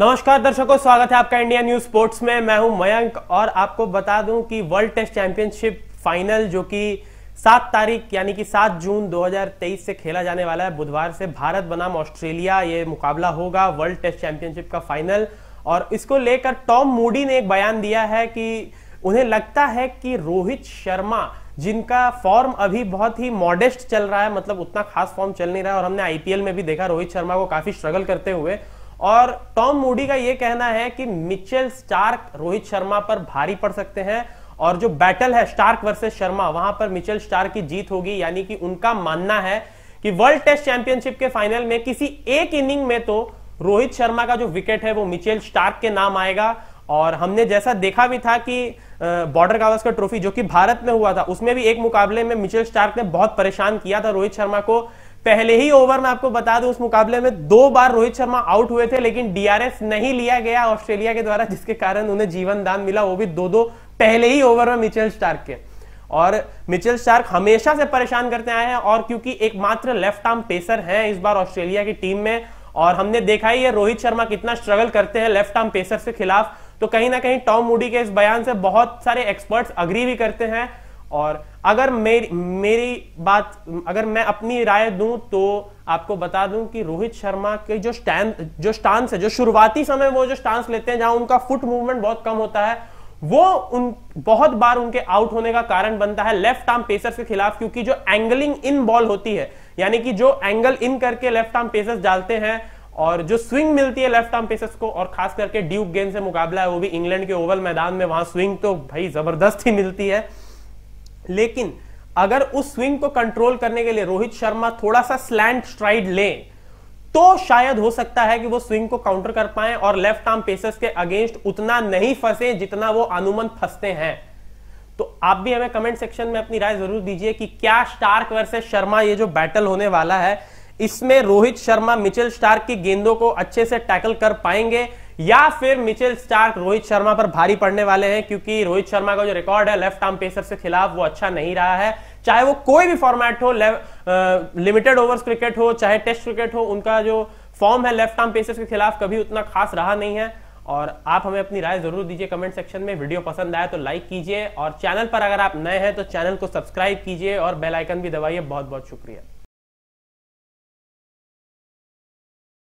नमस्कार दर्शकों स्वागत है आपका इंडिया न्यूज स्पोर्ट्स में मैं हूं मयंक और आपको बता दूं कि वर्ल्ड टेस्ट चैंपियनशिप फाइनल जो कि सात तारीख यानी कि सात जून 2023 से खेला जाने वाला है बुधवार से भारत बनाम ऑस्ट्रेलिया ये मुकाबला होगा वर्ल्ड टेस्ट चैंपियनशिप का फाइनल और इसको लेकर टॉम मूडी ने एक बयान दिया है कि उन्हें लगता है कि रोहित शर्मा जिनका फॉर्म अभी बहुत ही मॉडेस्ट चल रहा है मतलब उतना खास फॉर्म चल नहीं रहा है और हमने आईपीएल में भी देखा रोहित शर्मा को काफी स्ट्रगल करते हुए और टॉम मूडी का यह कहना है कि मिचेल स्टार्क रोहित शर्मा पर भारी पड़ सकते हैं और जो बैटल है स्टार्क वर्सेस शर्मा वहां पर मिचेल स्टार्क की जीत होगी यानी कि उनका मानना है कि वर्ल्ड टेस्ट चैंपियनशिप के फाइनल में किसी एक इनिंग में तो रोहित शर्मा का जो विकेट है वो मिचेल स्टार्क के नाम आएगा और हमने जैसा देखा भी था कि बॉर्डर का ट्रॉफी जो कि भारत में हुआ था उसमें भी एक मुकाबले में मिचेल स्टार्क ने बहुत परेशान किया था रोहित शर्मा को पहले ही ओवर में आपको बता दूं उस मुकाबले में दो बार रोहित शर्मा आउट हुए थे लेकिन डीआरएस नहीं लिया गया ऑस्ट्रेलिया के द्वारा जिसके कारण उन्हें जीवन दान मिला वो भी दो दो पहले ही ओवर में मिचेल स्टार्क के और मिचेल स्टार्क हमेशा से परेशान करते आए हैं और क्योंकि एकमात्र लेफ्ट आर्म पेसर हैं इस बार ऑस्ट्रेलिया की टीम में और हमने देखा ही है रोहित शर्मा कितना स्ट्रगल करते हैं लेफ्ट आर्म पेसर के खिलाफ तो कहीं ना कहीं टॉम मूडी के इस बयान से बहुत सारे एक्सपर्ट्स अग्री भी करते हैं और अगर मेरी मेरी बात अगर मैं अपनी राय दूं तो आपको बता दूं कि रोहित शर्मा के जो स्टैंड जो स्टांस है जो शुरुआती समय वो जो स्टांस लेते हैं जहां उनका फुट मूवमेंट बहुत कम होता है वो उन बहुत बार उनके आउट होने का कारण बनता है लेफ्ट आर्म पेसर्स के खिलाफ क्योंकि जो एंगलिंग इन बॉल होती है यानी कि जो एंगल इन करके लेफ्ट आर्म पेसर्स डालते हैं और जो स्विंग मिलती है लेफ्ट आर्म पेसर्स को और खास करके ड्यूब गेंद से मुकाबला है वो भी इंग्लैंड के ओवल मैदान में वहां स्विंग तो भाई जबरदस्त ही मिलती है लेकिन अगर उस स्विंग को कंट्रोल करने के लिए रोहित शर्मा थोड़ा सा स्लैंड स्ट्राइड ले तो शायद हो सकता है कि वो स्विंग को काउंटर कर पाए और लेफ्ट आर्म पेसर्स के अगेंस्ट उतना नहीं फंसे जितना वो अनुमन फंसते हैं तो आप भी हमें कमेंट सेक्शन में अपनी राय जरूर दीजिए कि क्या स्टार्क वर्सेस शर्मा ये जो बैटल होने वाला है इसमें रोहित शर्मा मिचेल स्टार्क की गेंदों को अच्छे से टैकल कर पाएंगे या फिर मिचेल स्टार्क रोहित शर्मा पर भारी पड़ने वाले हैं क्योंकि रोहित शर्मा का जो रिकॉर्ड है लेफ्ट आर्म पेसर के खिलाफ वो अच्छा नहीं रहा है चाहे वो कोई भी फॉर्मेट हो लिमिटेड ओवर्स क्रिकेट हो चाहे टेस्ट क्रिकेट हो उनका जो फॉर्म है लेफ्ट आर्म पेसर के खिलाफ कभी उतना खास रहा नहीं है और आप हमें अपनी राय जरूर दीजिए कमेंट सेक्शन में वीडियो पसंद आया तो लाइक कीजिए और चैनल पर अगर आप नए हैं तो चैनल को सब्सक्राइब कीजिए और बेल आइकन भी दबाइए बहुत बहुत शुक्रिया